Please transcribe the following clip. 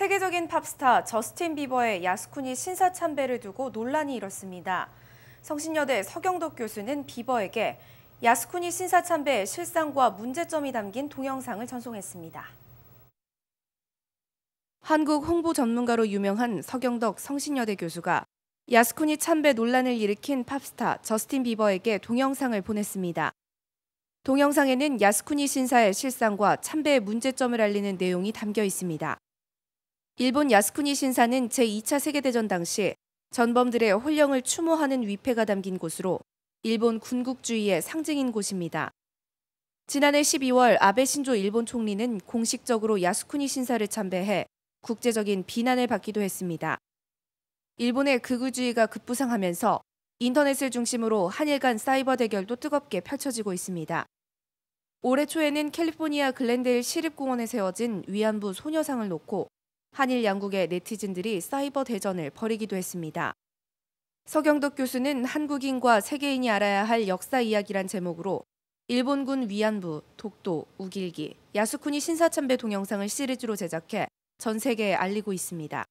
세계적인 팝스타 저스틴 비버의 야스쿠니 신사 참배를 두고 논란이 일었습니다. 성신여대 서경덕 교수는 비버에게 야스쿠니 신사 참배의 실상과 문제점이 담긴 동영상을 전송했습니다. 한국 홍보 전문가로 유명한 서경덕 성신여대 교수가 야스쿠니 참배 논란을 일으킨 팝스타 저스틴 비버에게 동영상을 보냈습니다. 동영상에는 야스쿠니 신사의 실상과 참배의 문제점을 알리는 내용이 담겨 있습니다. 일본 야스쿠니 신사는 제2차 세계대전 당시 전범들의 혼령을 추모하는 위패가 담긴 곳으로 일본 군국주의의 상징인 곳입니다. 지난해 12월 아베 신조 일본 총리는 공식적으로 야스쿠니 신사를 참배해 국제적인 비난을 받기도 했습니다. 일본의 극우주의가 급부상하면서 인터넷을 중심으로 한일 간 사이버 대결도 뜨겁게 펼쳐지고 있습니다. 올해 초에는 캘리포니아 글렌데일 시립공원에 세워진 위안부 소녀상을 놓고 한일 양국의 네티즌들이 사이버 대전을 벌이기도 했습니다. 서경덕 교수는 한국인과 세계인이 알아야 할 역사 이야기란 제목으로 일본군 위안부, 독도, 우길기, 야스쿠니 신사참배 동영상을 시리즈로 제작해 전 세계에 알리고 있습니다.